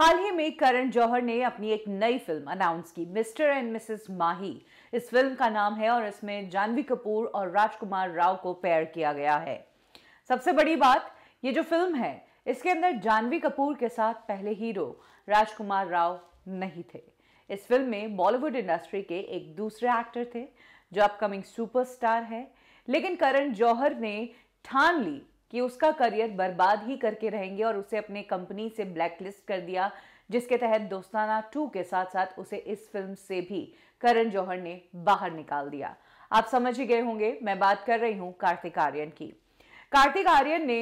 हाल ही में करण जौहर ने अपनी एक नई फिल्म अनाउंस की मिस्टर एंड मिसेस माही इस फिल्म का नाम है और इसमें जानवी कपूर और राजकुमार राव को पेयर किया गया है सबसे बड़ी बात ये जो फिल्म है इसके अंदर जानवी कपूर के साथ पहले हीरो राजकुमार राव नहीं थे इस फिल्म में बॉलीवुड इंडस्ट्री के एक दूसरे एक्टर थे जो अपकमिंग सुपरस्टार है लेकिन करण जौहर ने ठान ली कि उसका करियर बर्बाद ही करके रहेंगे और उसे अपने कंपनी से ब्लैकलिस्ट कर दिया जिसके तहत दोस्ताना टू के साथ साथ उसे इस फिल्म से भी करण जौहर ने बाहर निकाल दिया आप समझ ही गए होंगे मैं बात कर रही हूँ कार्तिक आर्यन की कार्तिक आर्यन ने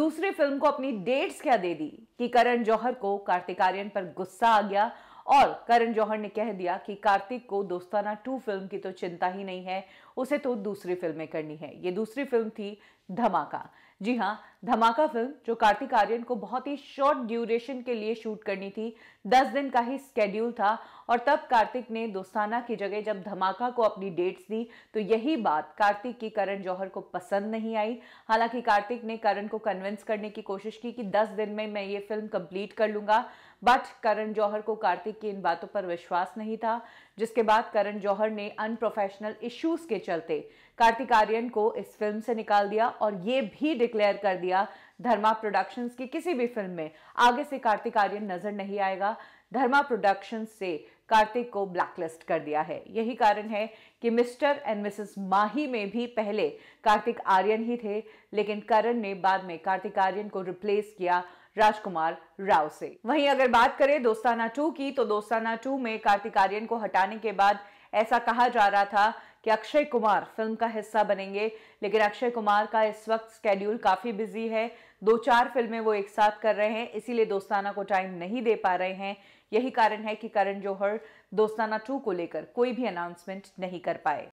दूसरी फिल्म को अपनी डेट्स क्या दे दी कि करण जौहर को कार्तिक आर्यन पर गुस्सा आ गया और करण जौहर ने कह दिया कि कार्तिक को दोस्ताना टू फिल्म की तो चिंता ही नहीं है उसे तो दूसरी फिल्में करनी है ये दूसरी फिल्म थी धमाका जी हाँ धमाका फिल्म जो कार्तिक आर्यन को बहुत ही शॉर्ट ड्यूरेशन के लिए शूट करनी थी दस दिन का ही स्केड्यूल था और तब कार्तिक ने दोस्ताना की जगह जब धमाका को अपनी डेट्स दी तो यही बात कार्तिक की करण जौहर को पसंद नहीं आई हालांकि कार्तिक ने करण को कन्विंस करने की कोशिश की कि दस दिन में मैं ये फिल्म कंप्लीट कर लूंगा बट करण जौहर को कार्तिक की इन बातों पर विश्वास नहीं था जिसके बाद करण जौहर ने अनप्रोफेशनल इश्यूज के चलते कार्तिक आर्यन को इस फिल्म से निकाल दिया और ये भी डिक्लेयर कर दिया धर्मा प्रोडक्शंस की किसी भी फिल्म में आगे से कार्तिक आर्यन नजर नहीं आएगा धर्मा प्रोडक्शंस से कार्तिक को ब्लैकलिस्ट कर दिया है यही कारण है कि मिस्टर एंड मिसेस माही में भी पहले कार्तिक आर्यन ही थे लेकिन करण ने बाद में कार्तिक आर्यन को रिप्लेस किया राजकुमार राव से वहीं अगर बात करें दोस्ताना टू की तो दोस्ताना टू में कार्तिक आर्यन को हटाने के बाद ऐसा कहा जा रहा था कि अक्षय कुमार फिल्म का हिस्सा बनेंगे लेकिन अक्षय कुमार का इस वक्त स्केड्यूल काफी बिजी है दो चार फिल्में वो एक साथ कर रहे हैं इसीलिए दोस्ताना को टाइम नहीं दे पा रहे हैं यही कारण है कि करण जौहर दोस्ताना टू को लेकर कोई भी अनाउंसमेंट नहीं कर पाए